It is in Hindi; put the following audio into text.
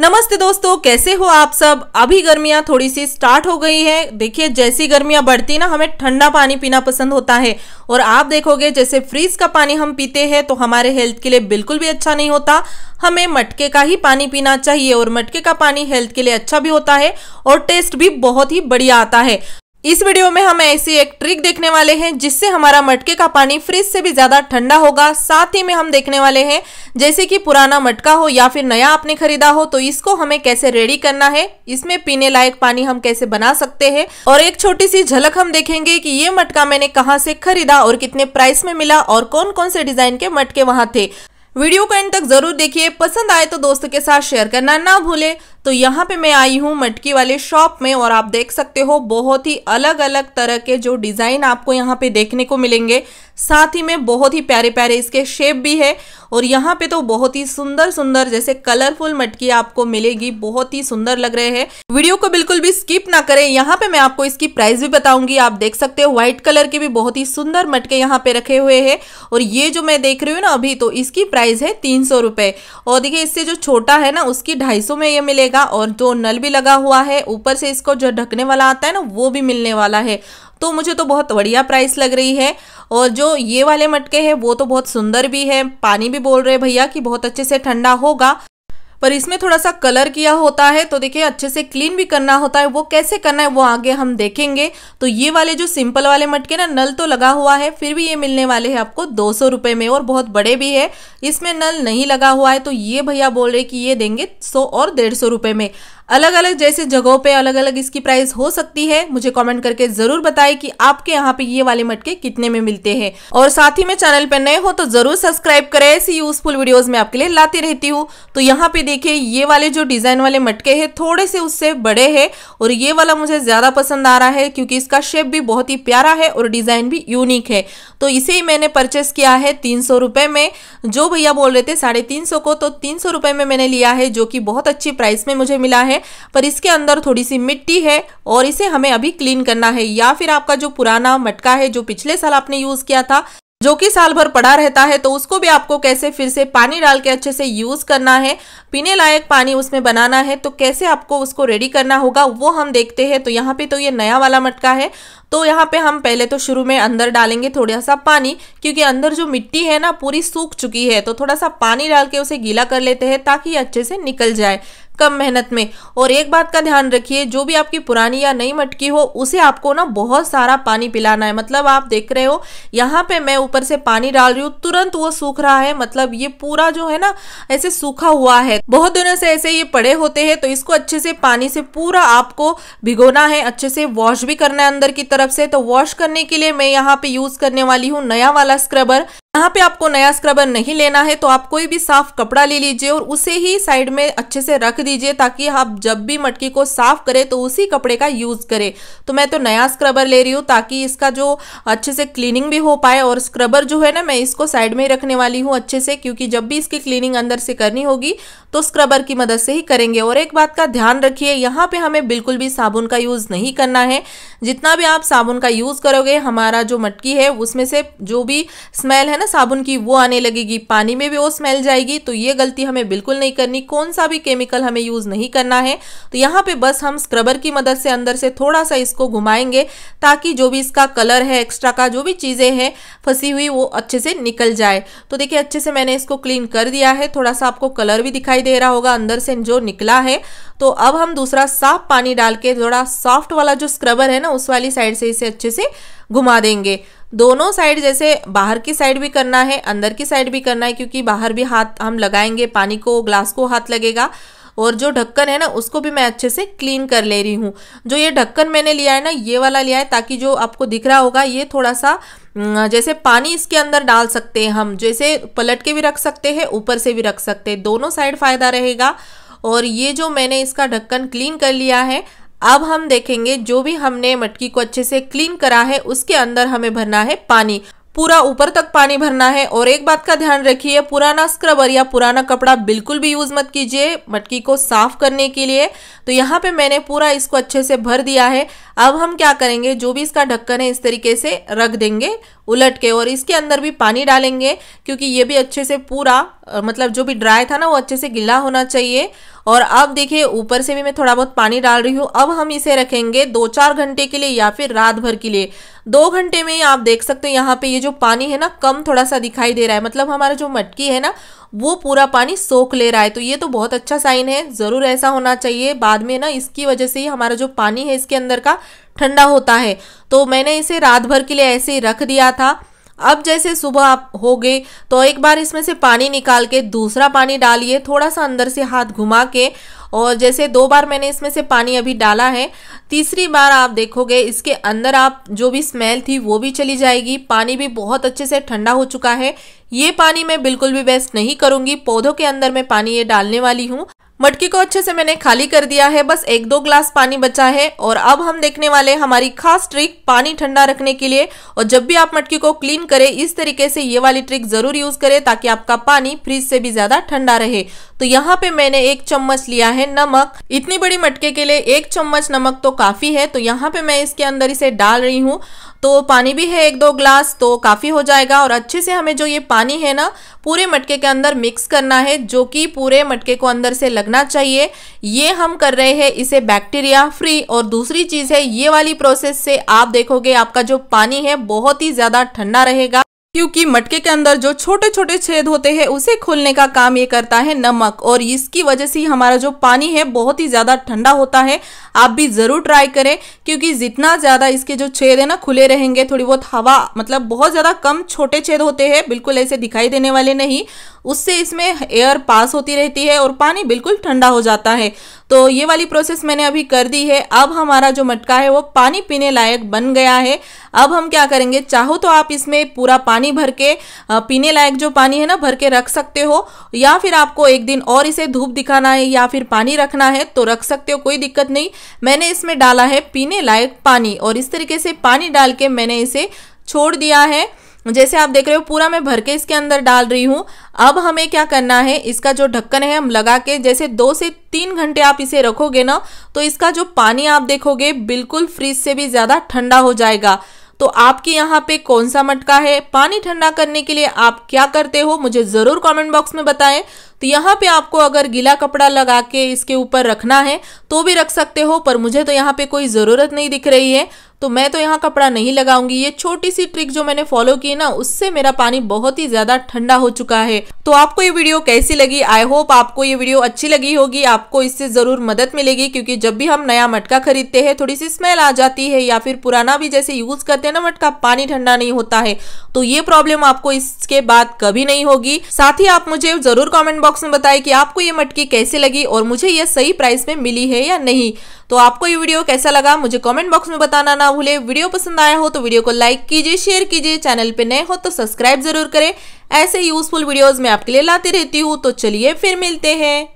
नमस्ते दोस्तों कैसे हो आप सब अभी गर्मियाँ थोड़ी सी स्टार्ट हो गई है देखिए जैसी गर्मियाँ बढ़ती ना हमें ठंडा पानी पीना पसंद होता है और आप देखोगे जैसे फ्रीज का पानी हम पीते हैं तो हमारे हेल्थ के लिए बिल्कुल भी अच्छा नहीं होता हमें मटके का ही पानी पीना चाहिए और मटके का पानी हेल्थ के लिए अच्छा भी होता है और टेस्ट भी बहुत ही बढ़िया आता है इस वीडियो में हम ऐसी एक ट्रिक देखने वाले हैं जिससे हमारा मटके का पानी फ्रिज से भी ज़्यादा ठंडा होगा साथ ही में हम देखने वाले हैं जैसे कि पुराना मटका हो या फिर नया आपने खरीदा हो तो इसको हमें कैसे रेडी करना है इसमें पीने लायक पानी हम कैसे बना सकते हैं और एक छोटी सी झलक हम देखेंगे कि ये मटका मैंने कहाँ से खरीदा और कितने प्राइस में मिला और कौन कौन से डिजाइन के मटके वहाँ थे वीडियो को एंड तक जरूर देखिए पसंद आए तो दोस्तों के साथ शेयर करना ना भूले तो यहाँ पे मैं आई हूँ मटकी वाले शॉप में और आप देख सकते हो बहुत ही अलग अलग तरह के जो डिज़ाइन आपको यहाँ पे देखने को मिलेंगे साथ ही में बहुत ही प्यारे प्यारे इसके शेप भी है और यहाँ पे तो बहुत ही सुंदर सुंदर जैसे कलरफुल मटकी आपको मिलेगी बहुत ही सुंदर लग रहे हैं वीडियो को बिल्कुल भी स्किप ना करें यहाँ पे मैं आपको इसकी प्राइस भी बताऊंगी आप देख सकते हो व्हाइट कलर के भी बहुत ही सुंदर मटके यहाँ पे रखे हुए हैं और ये जो मैं देख रही हूँ ना अभी तो इसकी प्राइस है तीन सौ और देखिये इससे जो छोटा है ना उसकी ढाई सौ में ये मिलेगा और जो नल भी लगा हुआ है ऊपर से इसको जो ढकने वाला आता है ना वो भी मिलने वाला है तो मुझे तो बहुत बढ़िया प्राइस लग रही है और जो ये वाले मटके हैं वो तो बहुत सुंदर भी है पानी भी बोल रहे भैया कि बहुत अच्छे से ठंडा होगा पर इसमें थोड़ा सा कलर किया होता है तो देखिए अच्छे से क्लीन भी करना होता है वो कैसे करना है वो आगे हम देखेंगे तो ये वाले जो सिंपल वाले मटके ना नल तो लगा हुआ है फिर भी ये मिलने वाले हैं आपको दो सौ रुपये में और बहुत बड़े भी है इसमें नल नहीं लगा हुआ है तो ये भैया बोल रहे कि ये देंगे सौ और डेढ़ सौ रुपये में अलग अलग जैसे जगहों पे अलग अलग इसकी प्राइस हो सकती है मुझे कमेंट करके जरूर बताएं कि आपके यहाँ पे ये वाले मटके कितने में मिलते हैं और साथ ही में चैनल पे नए हो तो जरूर सब्सक्राइब करें ऐसी यूजफुल वीडियोस में आपके लिए लाती रहती हूँ तो यहाँ पे देखिए ये वाले जो डिजाइन वाले मटके है थोड़े से उससे बड़े है और ये वाला मुझे ज्यादा पसंद आ रहा है क्योंकि इसका शेप भी बहुत ही प्यारा है और डिजाइन भी यूनिक है तो इसे ही मैंने परचेस किया है तीन सौ में जो भैया बोल रहे थे साढ़े तीन सौ को तो तीन सौ में मैंने लिया है जो कि बहुत अच्छी प्राइस में मुझे मिला है है पर इसके अंदर थोड़ी सी मिट्टी है और इसे हमें अभी क्लीन करना है या फिर आपका जो पुराना मटका है जो पिछले साल आपने यूज किया था जो कि साल भर पड़ा रहता है तो उसको भी आपको कैसे फिर से पानी डाल के अच्छे से यूज़ करना है पीने लायक पानी उसमें बनाना है तो कैसे आपको उसको रेडी करना होगा वो हम देखते हैं तो यहाँ पे तो ये नया वाला मटका है तो यहाँ पे हम पहले तो शुरू में अंदर डालेंगे थोड़ा सा पानी क्योंकि अंदर जो मिट्टी है ना पूरी सूख चुकी है तो थोड़ा सा पानी डाल के उसे गीला कर लेते हैं ताकि अच्छे से निकल जाए कम मेहनत में और एक बात का ध्यान रखिए जो भी आपकी पुरानी या नई मटकी हो उसे आपको ना बहुत सारा पानी पिलाना है मतलब आप देख रहे हो यहाँ पे मैं ऊपर से पानी डाल रही हूँ तुरंत वो सूख रहा है मतलब ये पूरा जो है ना ऐसे सूखा हुआ है बहुत दिनों से ऐसे ये पड़े होते हैं तो इसको अच्छे से पानी से पूरा आपको भिगोना है अच्छे से वॉश भी करना है अंदर की तरफ से तो वॉश करने के लिए मैं यहाँ पे यूज करने वाली हूँ नया वाला स्क्रबर यहाँ पे आपको नया स्क्रबर नहीं लेना है तो आप कोई भी साफ कपड़ा ले लीजिए और उसे ही साइड में अच्छे से रख दीजिए ताकि आप जब भी मटकी को साफ करें तो उसी कपड़े का यूज़ करें तो मैं तो नया स्क्रबर ले रही हूँ ताकि इसका जो अच्छे से क्लीनिंग भी हो पाए और स्क्रबर जो है ना मैं इसको साइड में ही रखने वाली हूँ अच्छे से क्योंकि जब भी इसकी क्लीनिंग अंदर से करनी होगी तो स्क्रबर की मदद से ही करेंगे और एक बात का ध्यान रखिए यहाँ पर हमें बिल्कुल भी साबुन का यूज़ नहीं करना है जितना भी आप साबुन का यूज़ करोगे हमारा जो मटकी है उसमें से जो भी स्मेल है ना ना साबुन की वो आने लगेगी पानी में भी वो स्मेल जाएगी तो ये गलती हमें बिल्कुल नहीं करनी कौन सा भी केमिकल हमें यूज़ नहीं करना है तो यहाँ पे बस हम स्क्रबर की मदद से अंदर से थोड़ा सा इसको घुमाएंगे ताकि जो भी इसका कलर है एक्स्ट्रा का जो भी चीज़ें हैं फंसी हुई वो अच्छे से निकल जाए तो देखिए अच्छे से मैंने इसको क्लीन कर दिया है थोड़ा सा आपको कलर भी दिखाई दे रहा होगा अंदर से जो निकला है तो अब हम दूसरा साफ पानी डाल के थोड़ा सॉफ्ट वाला जो स्क्रबर है ना उस वाली साइड से इसे अच्छे से घुमा देंगे दोनों साइड जैसे बाहर की साइड भी करना है अंदर की साइड भी करना है क्योंकि बाहर भी हाथ हम लगाएंगे पानी को ग्लास को हाथ लगेगा और जो ढक्कन है ना उसको भी मैं अच्छे से क्लीन कर ले रही हूँ जो ये ढक्कन मैंने लिया है ना ये वाला लिया है ताकि जो आपको दिख रहा होगा ये थोड़ा सा अं, जैसे पानी इसके अंदर डाल सकते हैं हम जैसे पलट के भी रख सकते हैं ऊपर से भी रख सकते हैं दोनों साइड फायदा रहेगा और ये जो मैंने इसका ढक्कन क्लीन कर लिया है अब हम देखेंगे जो भी हमने मटकी को अच्छे से क्लीन करा है उसके अंदर हमें भरना है पानी पूरा ऊपर तक पानी भरना है और एक बात का ध्यान रखिए पुराना स्क्रबर या पुराना कपड़ा बिल्कुल भी यूज़ मत कीजिए मटकी को साफ करने के लिए तो यहाँ पे मैंने पूरा इसको अच्छे से भर दिया है अब हम क्या करेंगे जो भी इसका ढक्कन है इस तरीके से रख देंगे उलट के और इसके अंदर भी पानी डालेंगे क्योंकि ये भी अच्छे से पूरा मतलब जो भी ड्राई था ना वो अच्छे से गीला होना चाहिए और अब देखिए ऊपर से भी मैं थोड़ा बहुत पानी डाल रही हूँ अब हम इसे रखेंगे दो चार घंटे के लिए या फिर रात भर के लिए दो घंटे में आप देख सकते हो यहाँ पे ये जो पानी है ना कम थोड़ा सा दिखाई दे रहा है मतलब हमारा जो मटकी है ना वो पूरा पानी सोख ले रहा है तो ये तो बहुत अच्छा साइन है ज़रूर ऐसा होना चाहिए बाद में ना इसकी वजह से ही हमारा जो पानी है इसके अंदर का ठंडा होता है तो मैंने इसे रात भर के लिए ऐसे ही रख दिया था अब जैसे सुबह आप हो गए तो एक बार इसमें से पानी निकाल के दूसरा पानी डालिए थोड़ा सा अंदर से हाथ घुमा के और जैसे दो बार मैंने इसमें से पानी अभी डाला है तीसरी बार आप देखोगे इसके अंदर आप जो भी स्मेल थी वो भी चली जाएगी पानी भी बहुत अच्छे से ठंडा हो चुका है ये पानी मैं बिल्कुल भी वेस्ट नहीं करूँगी पौधों के अंदर मैं पानी ये डालने वाली हूँ मटकी को अच्छे से मैंने खाली कर दिया है बस एक दो ग्लास पानी बचा है और अब हम देखने वाले हमारी खास ट्रिक पानी ठंडा रखने के लिए और जब भी आप मटकी को क्लीन करें इस तरीके से ये वाली ट्रिक ज़रूर यूज़ करें ताकि आपका पानी फ्रिज से भी ज़्यादा ठंडा रहे तो यहाँ पे मैंने एक चम्मच लिया है नमक इतनी बड़ी मटके के लिए एक चम्मच नमक तो काफ़ी है तो यहाँ पे मैं इसके अंदर इसे डाल रही हूँ तो पानी भी है एक दो ग्लास तो काफ़ी हो जाएगा और अच्छे से हमें जो ये पानी है ना पूरे मटके के अंदर मिक्स करना है जो कि पूरे मटके को अंदर से लगना चाहिए ये हम कर रहे हैं इसे बैक्टीरिया फ्री और दूसरी चीज़ है ये वाली प्रोसेस से आप देखोगे आपका जो पानी है बहुत ही ज़्यादा ठंडा रहेगा क्योंकि मटके के अंदर जो छोटे छोटे छेद होते हैं उसे खोलने का काम ये करता है नमक और इसकी वजह से हमारा जो पानी है बहुत ही ज़्यादा ठंडा होता है आप भी ज़रूर ट्राई करें क्योंकि जितना ज़्यादा इसके जो छेद है ना खुले रहेंगे थोड़ी बहुत हवा मतलब बहुत ज़्यादा कम छोटे छेद होते हैं बिल्कुल ऐसे दिखाई देने वाले नहीं उससे इसमें एयर पास होती रहती है और पानी बिल्कुल ठंडा हो जाता है तो ये वाली प्रोसेस मैंने अभी कर दी है अब हमारा जो मटका है वो पानी पीने लायक बन गया है अब हम क्या करेंगे चाहो तो आप इसमें पूरा पानी भर के पीने लायक जो पानी है ना भर के रख सकते हो या फिर आपको एक दिन और इसे धूप दिखाना है या फिर पानी रखना है तो रख सकते हो कोई दिक्कत नहीं मैंने इसमें डाला है पीने लायक पानी और इस तरीके से पानी डाल के मैंने इसे छोड़ दिया है जैसे आप देख रहे हो पूरा मैं भर के इसके अंदर डाल रही हूँ अब हमें क्या करना है इसका जो ढक्कन है हम लगा के जैसे दो से तीन घंटे आप इसे रखोगे ना तो इसका जो पानी आप देखोगे बिल्कुल फ्रिज से भी ज़्यादा ठंडा हो जाएगा तो आपके यहाँ पे कौन सा मटका है पानी ठंडा करने के लिए आप क्या करते हो मुझे ज़रूर कमेंट बॉक्स में बताएं तो यहाँ पे आपको अगर गीला कपड़ा लगा के इसके ऊपर रखना है तो भी रख सकते हो पर मुझे तो यहाँ पे कोई ज़रूरत नहीं दिख रही है तो मैं तो यहाँ कपड़ा नहीं लगाऊंगी ये छोटी सी ट्रिक जो मैंने फॉलो की ना उससे मेरा पानी बहुत ही ज्यादा ठंडा हो चुका है तो आपको ये वीडियो कैसी लगी आई होप आपको ये वीडियो अच्छी लगी होगी आपको इससे जरूर मदद मिलेगी क्योंकि जब भी हम नया मटका खरीदते हैं थोड़ी सी स्मेल आ जाती है या फिर पुराना भी जैसे यूज करते हैं ना मटका पानी ठंडा नहीं होता है तो ये प्रॉब्लम आपको इसके बाद कभी नहीं होगी साथ ही आप मुझे जरूर कॉमेंट बॉक्स में बताएं कि आपको ये मटकी कैसे लगी और मुझे ये सही प्राइस में मिली है या नहीं तो आपको ये वीडियो कैसा लगा मुझे कमेंट बॉक्स में बताना ना भूले वीडियो पसंद आया हो तो वीडियो को लाइक कीजिए शेयर कीजिए चैनल पर नए हो तो सब्सक्राइब जरूर करें ऐसे यूजफुल वीडियोज़ मैं आपके लिए लाती रहती हूँ तो चलिए फिर मिलते हैं